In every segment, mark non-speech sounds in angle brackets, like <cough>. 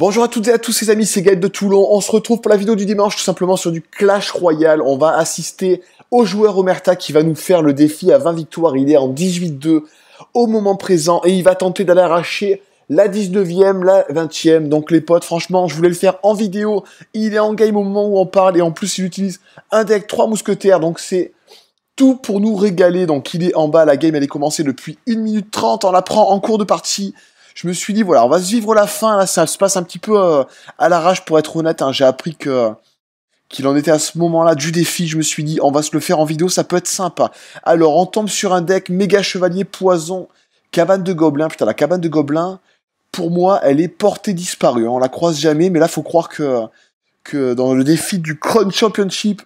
Bonjour à toutes et à tous les amis, c'est Gaël de Toulon. On se retrouve pour la vidéo du dimanche tout simplement sur du Clash Royale. On va assister au joueur Omerta qui va nous faire le défi à 20 victoires. Il est en 18-2 au moment présent et il va tenter d'aller arracher la 19e, la 20e. Donc les potes, franchement, je voulais le faire en vidéo. Il est en game au moment où on parle et en plus il utilise un deck 3 mousquetaires. Donc c'est tout pour nous régaler. Donc il est en bas, la game elle est commencée depuis 1 minute 30. On la prend en cours de partie je me suis dit, voilà, on va se vivre la fin. Là, ça se passe un petit peu à euh, à l'arrache, pour être honnête. Hein. J'ai appris que euh, qu'il en était à ce moment-là du défi, je me suis dit, on va se le faire en vidéo, ça peut être sympa. Alors, on tombe sur un deck méga chevalier poison, cabane de gobelins. Putain, la cabane de gobelins, pour moi, elle est portée disparue. Hein. On la croise jamais, mais là, faut croire que, que dans le défi du Crown Championship,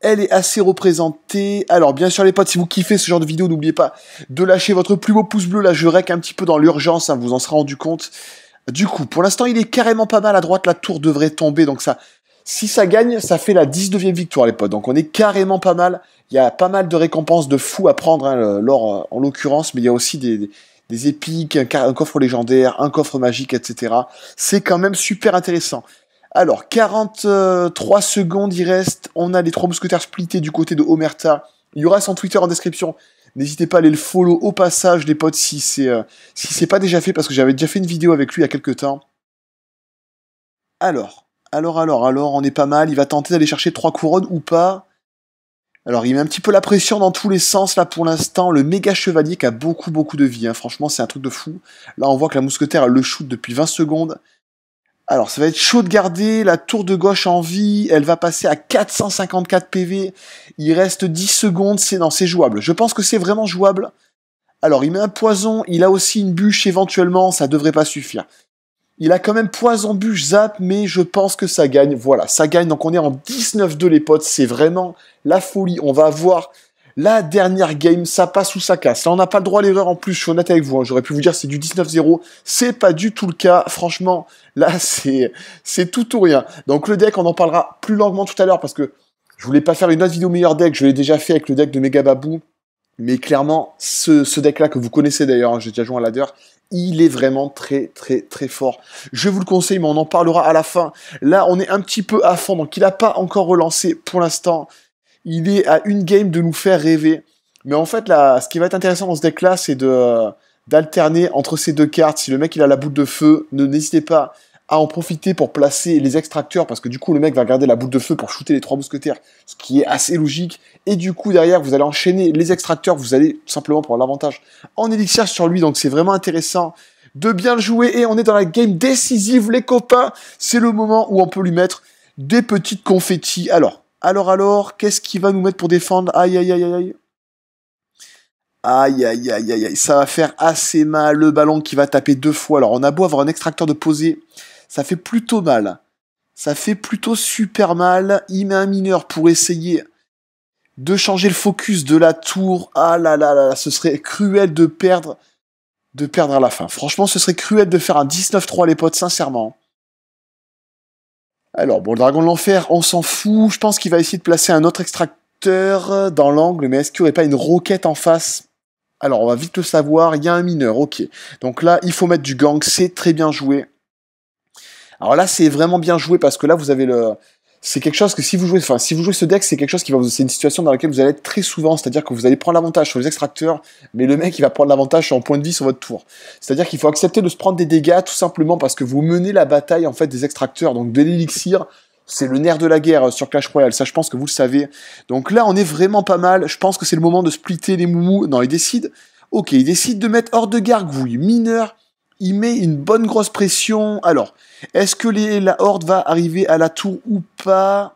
elle est assez représentée. Alors, bien sûr, les potes, si vous kiffez ce genre de vidéo, n'oubliez pas de lâcher votre plus beau pouce bleu. Là, je rec un petit peu dans l'urgence, hein, vous en serez rendu compte. Du coup, pour l'instant, il est carrément pas mal à droite. La tour devrait tomber, donc ça... Si ça gagne, ça fait la 19e victoire, les potes. Donc, on est carrément pas mal. Il y a pas mal de récompenses de fous à prendre, hein, l'or euh, en l'occurrence, mais il y a aussi des épiques, un, coffre légendaire, un coffre magique, etc. C'est quand même super intéressant. Alors, 43 secondes, il reste. On a les trois mousquetaires splittés du côté de Omerta. Il y aura son Twitter en description. N'hésitez pas à aller le follow au passage, les potes, si c'est euh, si c'est pas déjà fait, parce que j'avais déjà fait une vidéo avec lui il y a quelques temps. Alors, alors, alors, alors, on est pas mal. Il va tenter d'aller chercher trois couronnes ou pas. Alors, il met un petit peu la pression dans tous les sens là pour l'instant. Le méga chevalier qui a beaucoup, beaucoup de vie. Hein. Franchement, c'est un truc de fou. Là, on voit que la mousquetaire elle le shoot depuis 20 secondes. Alors, ça va être chaud de garder la tour de gauche en vie. Elle va passer à 454 PV. Il reste 10 secondes. C'est non, c'est jouable. Je pense que c'est vraiment jouable. Alors, il met un poison. Il a aussi une bûche éventuellement. Ça devrait pas suffire. Il a quand même poison, bûche, zap, mais je pense que ça gagne. Voilà, ça gagne. Donc, on est en 19-2, les potes. C'est vraiment la folie. On va voir... La dernière game, ça passe ou ça casse. Là, on n'a pas le droit à l'erreur en plus, je suis honnête avec vous. Hein. J'aurais pu vous dire c'est du 19-0. C'est pas du tout le cas. Franchement, là, <laughs> c'est, c'est tout ou rien. Donc le deck, on en parlera plus longuement tout à l'heure parce que je voulais pas faire une autre vidéo meilleur deck. Je l'ai déjà fait avec le deck de Megababou. Mais clairement, ce, deck-là que vous connaissez d'ailleurs, hein, j'ai déjà joué à ladder, il est vraiment très très très fort. Je vous le conseille, mais on en parlera à la fin. Là, on est un petit peu à fond, donc il n'a pas encore relancé pour l'instant il est à une game de nous faire rêver. Mais en fait, là, ce qui va être intéressant dans ce deck-là, c'est de euh, d'alterner entre ces deux cartes. Si le mec il a la boule de feu, ne n'hésitez pas à en profiter pour placer les extracteurs, parce que du coup le mec va garder la boule de feu pour shooter les trois mousquetaires, ce qui est assez logique. Et du coup derrière vous allez enchaîner les extracteurs, vous allez simplement pour l'avantage en élixir sur lui, donc c'est vraiment intéressant de bien le jouer. Et on est dans la game décisive les copains, c'est le moment où on peut lui mettre des petites confettis. Alors alors alors, qu'est-ce qu'il va nous mettre pour défendre Aïe aïe aïe aïe aïe. Aïe aïe aïe aïe Ça va faire assez mal le ballon qui va taper deux fois. Alors on a beau avoir un extracteur de posé, ça fait plutôt mal. Ça fait plutôt super mal. Il met un mineur pour essayer de changer le focus de la tour. Ah là là là, là ce serait cruel de perdre de perdre à la fin. Franchement, ce serait cruel de faire un 19-3 les potes, sincèrement. Alors, bon, le dragon de l'enfer, on s'en fout. Je pense qu'il va essayer de placer un autre extracteur euh, dans l'angle, mais est-ce qu'il n'y aurait pas une roquette en face Alors, on va vite le savoir, il y a un mineur, ok. Donc là, il faut mettre du gang, c'est très bien joué. Alors là, c'est vraiment bien joué parce que là, vous avez le, c'est quelque chose que si vous jouez, enfin, si vous jouez ce deck, c'est quelque chose qui va vous, c'est une situation dans laquelle vous allez être très souvent, c'est-à-dire que vous allez prendre l'avantage sur les extracteurs, mais le mec, il va prendre l'avantage en point de vie sur votre tour. C'est-à-dire qu'il faut accepter de se prendre des dégâts, tout simplement parce que vous menez la bataille, en fait, des extracteurs, donc de l'élixir, c'est le nerf de la guerre euh, sur Clash Royale, ça je pense que vous le savez. Donc là, on est vraiment pas mal, je pense que c'est le moment de splitter les moumous. Non, il décide, ok, il décide de mettre hors de gargouille, mineur, il met une bonne grosse pression. Alors, est-ce que les, la horde va arriver à la tour ou pas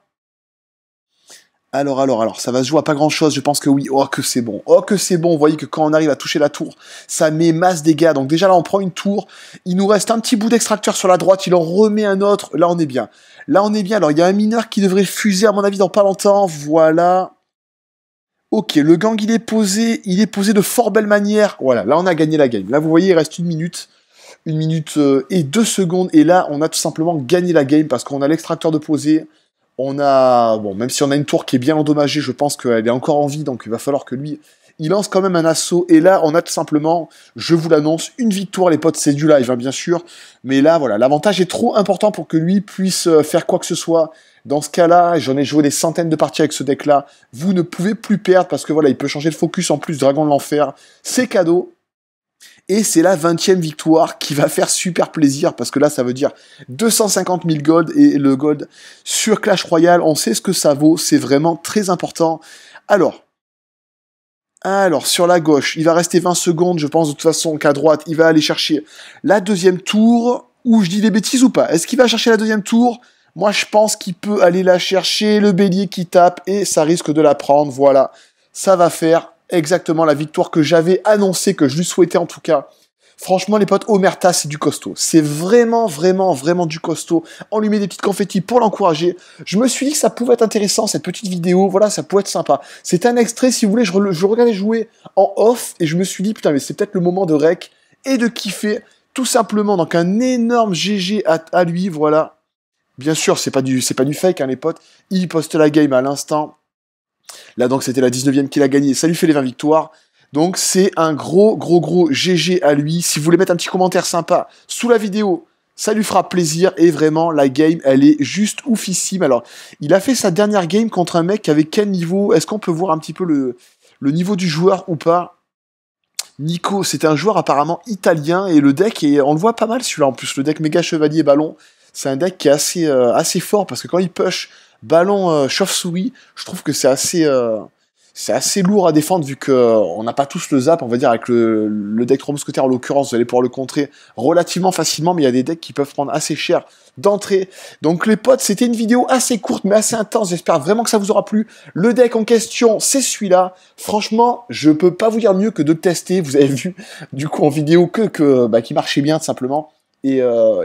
alors, alors, alors, ça va se jouer à pas grand chose, je pense que oui. Oh, que c'est bon. Oh, que c'est bon. Vous voyez que quand on arrive à toucher la tour, ça met masse dégâts. Donc, déjà là, on prend une tour. Il nous reste un petit bout d'extracteur sur la droite. Il en remet un autre. Là, on est bien. Là, on est bien. Alors, il y a un mineur qui devrait fuser, à mon avis, dans pas longtemps. Voilà. Ok, le gang, il est posé. Il est posé de fort belle manière. Voilà, là, on a gagné la game. Là, vous voyez, il reste une minute une minute euh, et deux secondes. Et là, on a tout simplement gagné la game parce qu'on a l'extracteur de poser. On a, bon, même si on a une tour qui est bien endommagée, je pense qu'elle est encore en vie, donc il va falloir que lui, il lance quand même un assaut. Et là, on a tout simplement, je vous l'annonce, une victoire, les potes, c'est du live, hein, bien sûr. Mais là, voilà, l'avantage est trop important pour que lui puisse euh, faire quoi que ce soit. Dans ce cas-là, j'en ai joué des centaines de parties avec ce deck-là. Vous ne pouvez plus perdre parce que voilà, il peut changer de focus en plus, Dragon de l'Enfer. C'est cadeau. Et c'est la 20e victoire qui va faire super plaisir parce que là, ça veut dire 250 000 gold et le gold sur Clash Royale. On sait ce que ça vaut. C'est vraiment très important. Alors. Alors, sur la gauche, il va rester 20 secondes, je pense, de toute façon, qu'à droite, il va aller chercher la deuxième tour, ou je dis des bêtises ou pas. Est-ce qu'il va chercher la deuxième tour? Moi, je pense qu'il peut aller la chercher, le bélier qui tape, et ça risque de la prendre, voilà. Ça va faire exactement la victoire que j'avais annoncée, que je lui souhaitais en tout cas. Franchement, les potes, Omerta, c'est du costaud. C'est vraiment, vraiment, vraiment du costaud. On lui met des petites confettis pour l'encourager. Je me suis dit que ça pouvait être intéressant, cette petite vidéo. Voilà, ça pouvait être sympa. C'est un extrait, si vous voulez, je, regardais jouer en off et je me suis dit, putain, mais c'est peut-être le moment de rec et de kiffer, tout simplement. Donc, un énorme GG à, lui, voilà. Bien sûr, c'est pas du, c'est pas du fake, hein, les potes. Il poste la game à l'instant. Là, donc, c'était la 19e qu'il a gagné, Ça lui fait les 20 victoires. Donc, c'est un gros, gros, gros GG à lui. Si vous voulez mettre un petit commentaire sympa sous la vidéo, ça lui fera plaisir. Et vraiment, la game, elle est juste oufissime. Alors, il a fait sa dernière game contre un mec avec quel niveau Est-ce qu'on peut voir un petit peu le, niveau du joueur ou pas Nico, c'est un joueur apparemment italien et le deck, et on le voit pas mal celui-là en plus, le deck méga chevalier ballon, c'est un deck qui est assez, euh, assez fort parce que quand il push, Ballon euh, chauve-souris, je trouve que c'est assez euh, c'est assez lourd à défendre vu euh, on n'a pas tous le zap, on va dire, avec le, deck 3 mousquetaires en l'occurrence, vous allez pouvoir le contrer relativement facilement, mais il y a des decks qui peuvent prendre assez cher d'entrée. Donc les potes, c'était une vidéo assez courte mais assez intense, j'espère vraiment que ça vous aura plu. Le deck en question, c'est celui-là. Franchement, je peux pas vous dire mieux que de le tester, vous avez vu du coup en vidéo que, que bah, qui marchait bien tout simplement. Et,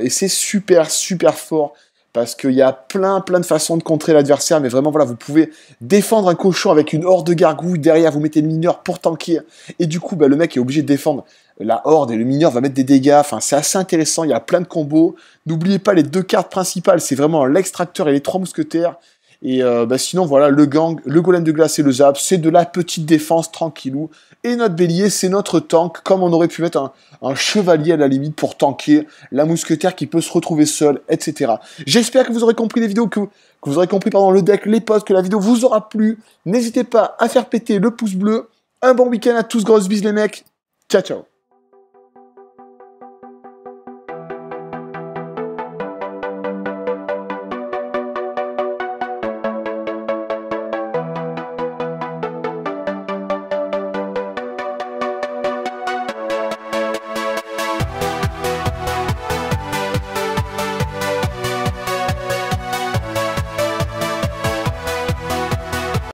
et c'est super, super fort parce qu'il y a plein, plein de façons de contrer l'adversaire, mais vraiment, voilà, vous pouvez défendre un cochon avec une horde de gargouilles, derrière, vous mettez le mineur pour tanker, et du coup, bah, le mec est obligé de défendre la horde, et le mineur va mettre des dégâts, enfin, c'est assez intéressant, il y a plein de combos, n'oubliez pas les deux cartes principales, c'est vraiment l'extracteur et les trois mousquetaires, et euh, bah, sinon, voilà, le gang, le golem de glace et le zap, c'est de la petite défense tranquillou. Et notre bélier, c'est notre tank, comme on aurait pu mettre un, chevalier à la limite pour tanker, la mousquetaire qui peut se retrouver seule, etc. J'espère que vous aurez compris les vidéos, que, vous, aurez compris pendant le deck, les posts que la vidéo vous aura plu. N'hésitez pas à faire péter le pouce bleu. Un bon week-end à tous, grosses bise les mecs. Ciao, ciao.